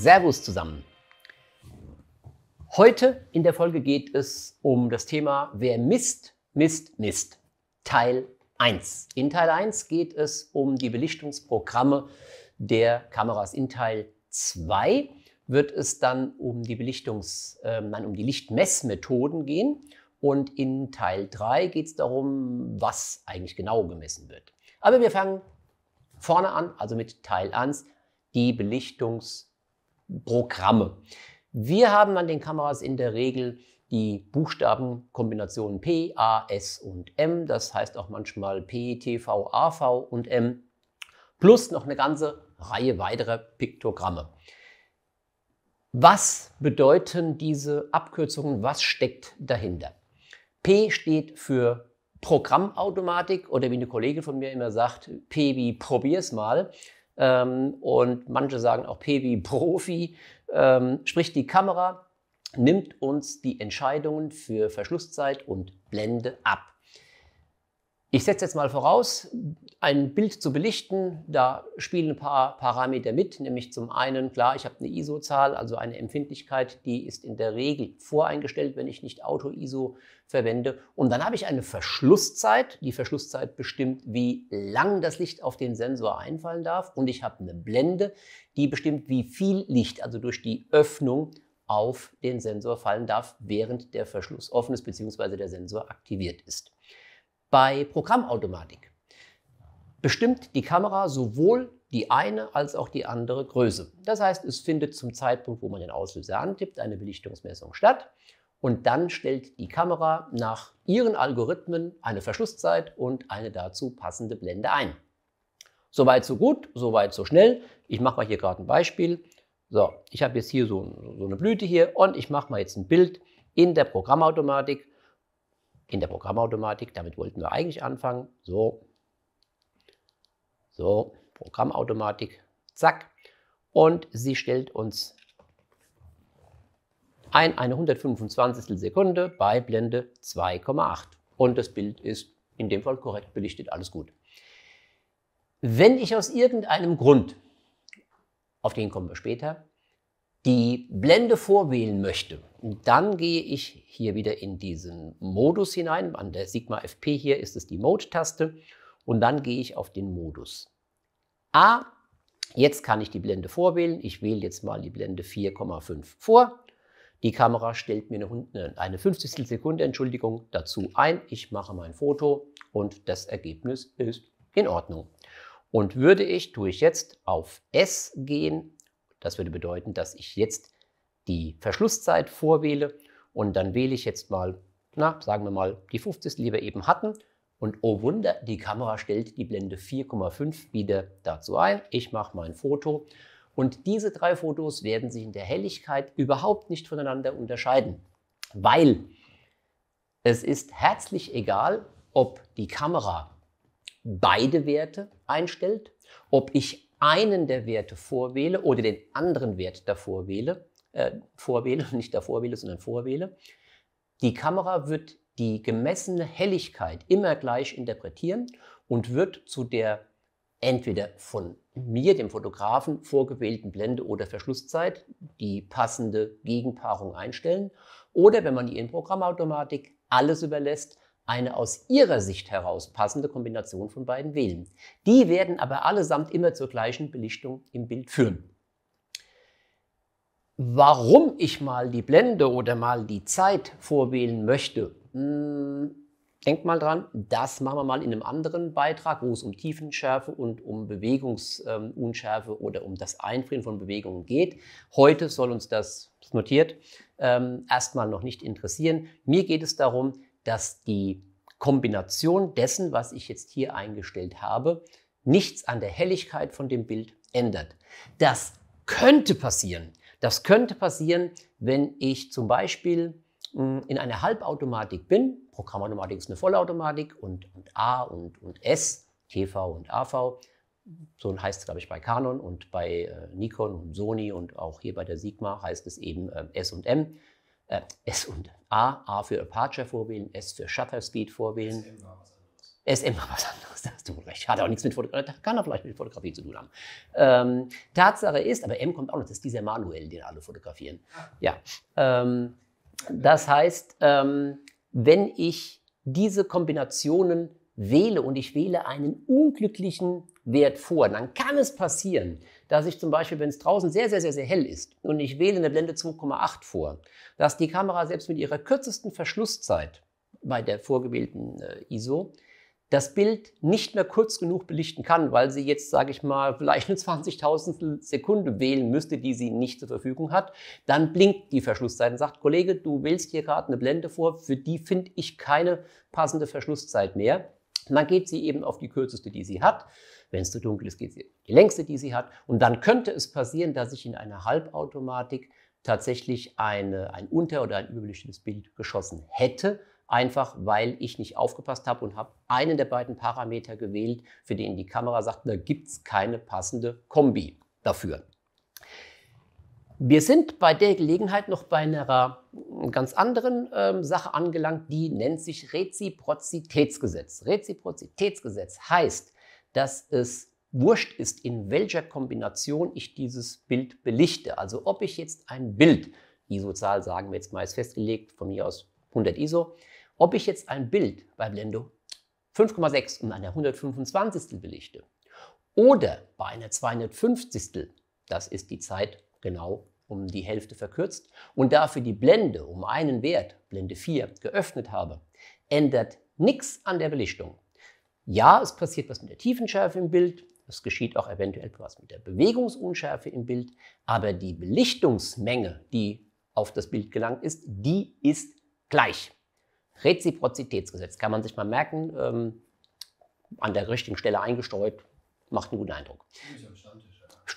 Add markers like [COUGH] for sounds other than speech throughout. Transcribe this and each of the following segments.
Servus zusammen. Heute in der Folge geht es um das Thema Wer misst, misst, misst. Teil 1. In Teil 1 geht es um die Belichtungsprogramme der Kameras. In Teil 2 wird es dann um die Belichtungs, äh, nein, um die Lichtmessmethoden gehen. Und in Teil 3 geht es darum, was eigentlich genau gemessen wird. Aber wir fangen vorne an, also mit Teil 1, die Belichtungs Programme. Wir haben an den Kameras in der Regel die Buchstabenkombinationen P, A, S und M. Das heißt auch manchmal P, T, V, A, V und M. Plus noch eine ganze Reihe weiterer Piktogramme. Was bedeuten diese Abkürzungen? Was steckt dahinter? P steht für Programmautomatik oder wie eine Kollegin von mir immer sagt, P wie probier's mal ähm, und manche sagen auch P wie Profi, ähm, sprich die Kamera nimmt uns die Entscheidungen für Verschlusszeit und Blende ab. Ich setze jetzt mal voraus, ein Bild zu belichten, da spielen ein paar Parameter mit, nämlich zum einen, klar, ich habe eine ISO-Zahl, also eine Empfindlichkeit, die ist in der Regel voreingestellt, wenn ich nicht Auto-ISO verwende. Und dann habe ich eine Verschlusszeit, die Verschlusszeit bestimmt, wie lang das Licht auf den Sensor einfallen darf. Und ich habe eine Blende, die bestimmt, wie viel Licht, also durch die Öffnung, auf den Sensor fallen darf, während der Verschluss offen ist bzw. der Sensor aktiviert ist. Bei Programmautomatik bestimmt die Kamera sowohl die eine als auch die andere Größe. Das heißt, es findet zum Zeitpunkt, wo man den Auslöser antippt, eine Belichtungsmessung statt und dann stellt die Kamera nach ihren Algorithmen eine Verschlusszeit und eine dazu passende Blende ein. Soweit so gut, soweit so schnell. Ich mache mal hier gerade ein Beispiel. So, ich habe jetzt hier so, so eine Blüte hier und ich mache mal jetzt ein Bild in der Programmautomatik in der Programmautomatik. Damit wollten wir eigentlich anfangen. So, so, Programmautomatik, zack. Und sie stellt uns ein, eine 125. Sekunde bei Blende 2,8. Und das Bild ist in dem Fall korrekt belichtet, alles gut. Wenn ich aus irgendeinem Grund, auf den kommen wir später, die Blende vorwählen möchte, dann gehe ich hier wieder in diesen Modus hinein. An der Sigma FP hier ist es die Mode-Taste und dann gehe ich auf den Modus. A, jetzt kann ich die Blende vorwählen. Ich wähle jetzt mal die Blende 4,5 vor. Die Kamera stellt mir eine, äh, eine 50. Sekunde Entschuldigung dazu ein. Ich mache mein Foto und das Ergebnis ist in Ordnung. Und würde ich, tue ich jetzt auf S gehen, das würde bedeuten, dass ich jetzt die Verschlusszeit vorwähle und dann wähle ich jetzt mal, na, sagen wir mal, die 50, die wir eben hatten. Und oh Wunder, die Kamera stellt die Blende 4,5 wieder dazu ein. Ich mache mein Foto und diese drei Fotos werden sich in der Helligkeit überhaupt nicht voneinander unterscheiden, weil es ist herzlich egal, ob die Kamera beide Werte einstellt, ob ich einen der Werte vorwähle oder den anderen Wert davor wähle, äh, vorwähle, [LAUGHS] nicht davor wähle, sondern vorwähle, die Kamera wird die gemessene Helligkeit immer gleich interpretieren und wird zu der entweder von mir, dem Fotografen, vorgewählten Blende oder Verschlusszeit die passende Gegenpaarung einstellen. Oder wenn man die in alles überlässt, eine aus ihrer Sicht heraus passende Kombination von beiden wählen. Die werden aber allesamt immer zur gleichen Belichtung im Bild führen. Warum ich mal die Blende oder mal die Zeit vorwählen möchte, hm, denkt mal dran, das machen wir mal in einem anderen Beitrag, wo es um Tiefenschärfe und um Bewegungsunschärfe ähm, oder um das Einfrieren von Bewegungen geht. Heute soll uns das notiert ähm, erstmal noch nicht interessieren. Mir geht es darum, dass die Kombination dessen, was ich jetzt hier eingestellt habe, nichts an der Helligkeit von dem Bild ändert. Das könnte passieren. Das könnte passieren, wenn ich zum Beispiel hm, in einer Halbautomatik bin. Programmautomatik ist eine Vollautomatik und, und A und, und S, TV und AV. So heißt es, glaube ich, bei Canon und bei äh, Nikon und Sony und auch hier bei der Sigma heißt es eben äh, S und M äh, S und A, A für Aperture vorwählen, S für Shutter Speed vorwählen. SM war was anderes. SM war was anderes, [LAUGHS] da hast du recht. Hat auch nichts mit Fotografie, kann auch vielleicht mit Fotografie zu tun haben. Ähm, Tatsache ist, aber M kommt auch noch, das ist dieser Manuel, den alle fotografieren. Ah. Ja. Ähm, das heißt, ähm, wenn ich diese Kombinationen wähle und ich wähle einen unglücklichen Wert vor, dann kann es passieren, dass ich zum Beispiel, wenn es draußen sehr, sehr, sehr, sehr hell ist und ich wähle eine Blende 2,8 vor, dass die Kamera selbst mit ihrer kürzesten Verschlusszeit bei der vorgewählten äh, ISO das Bild nicht mehr kurz genug belichten kann, weil sie jetzt, sage ich mal, vielleicht eine 20.000 Sekunde wählen müsste, die sie nicht zur Verfügung hat, dann blinkt die Verschlusszeit und sagt, Kollege, du wählst hier gerade eine Blende vor, für die finde ich keine passende Verschlusszeit mehr. Dann geht sie eben auf die kürzeste, die sie hat. Wenn es zu dunkel ist, geht sie auf die längste, die sie hat. Und dann könnte es passieren, dass ich in einer Halbautomatik tatsächlich eine, ein unter- oder ein überbelichtetes Bild geschossen hätte, einfach weil ich nicht aufgepasst habe und habe einen der beiden Parameter gewählt, für den die Kamera sagt, da gibt es keine passende Kombi dafür. Wir sind bei der Gelegenheit noch bei einer äh, ganz anderen ähm, Sache angelangt, die nennt sich Reziprozitätsgesetz. Reziprozitätsgesetz heißt, dass es wurscht ist, in welcher Kombination ich dieses Bild belichte. Also ob ich jetzt ein Bild, ISO-Zahl sagen wir jetzt mal ist festgelegt, von mir aus 100 ISO, ob ich jetzt ein Bild bei Blende 5,6 und einer 125. belichte oder bei einer 250. Das ist die Zeit genau um die Hälfte verkürzt und dafür die Blende um einen Wert, Blende 4, geöffnet habe, ändert nichts an der Belichtung. Ja, es passiert was mit der Tiefenschärfe im Bild, es geschieht auch eventuell was mit der Bewegungsunschärfe im Bild, aber die Belichtungsmenge, die auf das Bild gelangt ist, die ist gleich. Reziprozitätsgesetz kann man sich mal merken, ähm, an der richtigen Stelle eingestreut, macht einen guten Eindruck. Ist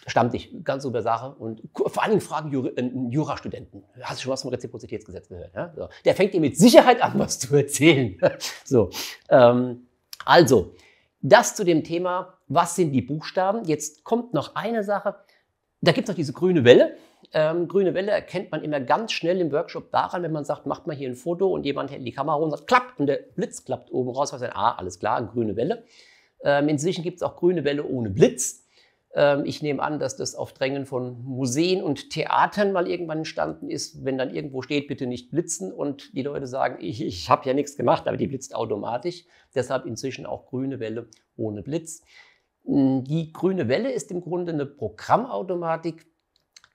stammt nicht ganz super Sache. Und vor allen Dingen fragen Jura, äh, Jurastudenten, hast du schon was vom Reziprozitätsgesetz gehört? Ja? Ne? So. Der fängt dir mit Sicherheit an, was zu erzählen. [LAUGHS] so, ähm, also, das zu dem Thema, was sind die Buchstaben? Jetzt kommt noch eine Sache. Da gibt es noch diese grüne Welle. Ähm, grüne Welle erkennt man immer ganz schnell im Workshop daran, wenn man sagt, macht mal hier ein Foto und jemand hält die Kamera und sagt, klappt und der Blitz klappt oben raus, was ein A, ah, alles klar, grüne Welle. Ähm, inzwischen gibt es auch grüne Welle ohne Blitz. Ähm, ich nehme an, dass das auf Drängen von Museen und Theatern mal irgendwann entstanden ist, wenn dann irgendwo steht, bitte nicht blitzen und die Leute sagen, ich, ich habe ja nichts gemacht, aber die blitzt automatisch. Deshalb inzwischen auch grüne Welle ohne Blitz. Hm, die grüne Welle ist im Grunde eine Programmautomatik,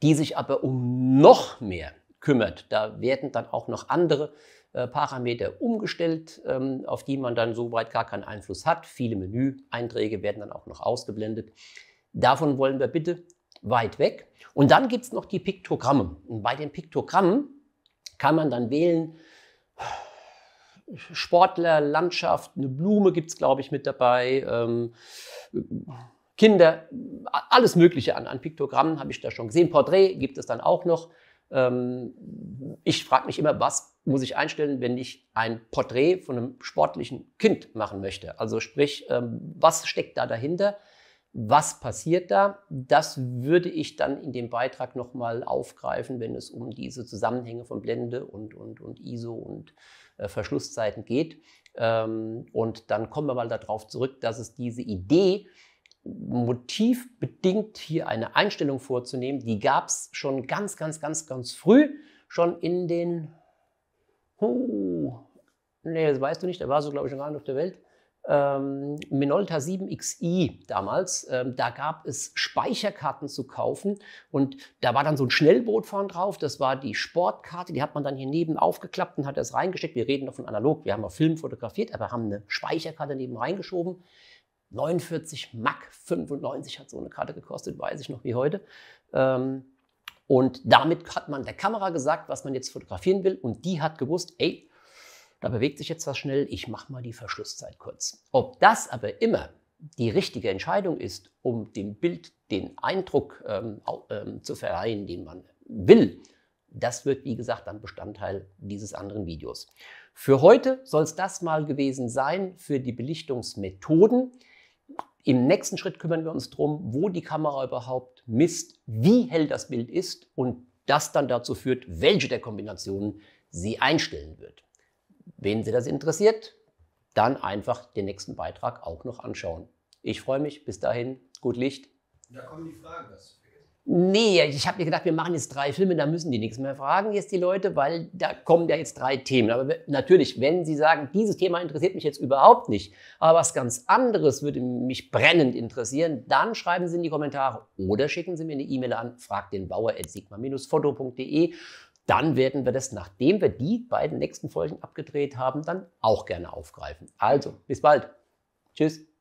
die sich aber um noch mehr kümmert. Da werden dann auch noch andere äh, Parameter umgestellt, ähm, auf die man dann soweit gar keinen Einfluss hat. Viele Menüeinträge werden dann auch noch ausgeblendet. Davon wollen wir bitte weit weg. Und dann gibt es noch die Piktogramme. Und bei den Piktogrammen kann man dann wählen, Sportler, Landschaft, eine Blume gibt es, glaube ich, mit dabei, ähm, Kinder, alles Mögliche an, an Piktogrammen habe ich da schon gesehen. Porträt gibt es dann auch noch. Ähm, ich frage mich immer, was muss ich einstellen, wenn ich ein Porträt von einem sportlichen Kind machen möchte? Also sprich, ähm, was steckt da dahinter? Was passiert da? Das würde ich dann in dem Beitrag nochmal aufgreifen, wenn es um diese Zusammenhänge von Blende und, und, und ISO und äh, Verschlusszeiten geht. Ähm, und dann kommen wir mal darauf zurück, dass es diese Idee, motivbedingt hier eine Einstellung vorzunehmen, die gab es schon ganz, ganz, ganz, ganz früh, schon in den, huh, nee, das weißt du nicht, da war so, glaube ich, noch gar nicht auf der Welt, ähm, Minolta 7xi damals, ähm, da gab es Speicherkarten zu kaufen und da war dann so ein Schnellboot vorn drauf, das war die Sportkarte, die hat man dann hier neben aufgeklappt und hat das reingesteckt. Wir reden davon analog, wir haben auch Film fotografiert, aber haben eine Speicherkarte neben reingeschoben. 49 Mack 95 hat so eine Karte gekostet, weiß ich noch wie heute. Ähm, und damit hat man der Kamera gesagt, was man jetzt fotografieren will und die hat gewusst, ey, da bewegt sich jetzt was schnell, ich mache mal die Verschlusszeit kurz. Ob das aber immer die richtige Entscheidung ist, um dem Bild den Eindruck ähm, ähm zu verleihen, den man will, das wird, wie gesagt, dann Bestandteil dieses anderen Videos. Für heute soll es das mal gewesen sein für die Belichtungsmethoden. Im nächsten Schritt kümmern wir uns darum, wo die Kamera überhaupt misst, wie hell das Bild ist und das dann dazu führt, welche der Kombinationen sie einstellen wird. Wenn Sie das interessiert, dann einfach den nächsten Beitrag auch noch anschauen. Ich freue mich. Bis dahin, gut Licht. Da kommen die Fragen. Das Nee, ich habe mir gedacht, wir machen jetzt drei Filme, da müssen die nichts mehr fragen jetzt die Leute, weil da kommen ja jetzt drei Themen. Aber natürlich, wenn sie sagen, dieses Thema interessiert mich jetzt überhaupt nicht, aber was ganz anderes würde mich brennend interessieren, dann schreiben Sie in die Kommentare oder schicken Sie mir eine E-Mail an fragdenbauer.sigma-foto.de dann werden wir das, nachdem wir die beiden nächsten Folgen abgedreht haben, dann auch gerne aufgreifen. Also, bis bald. Tschüss.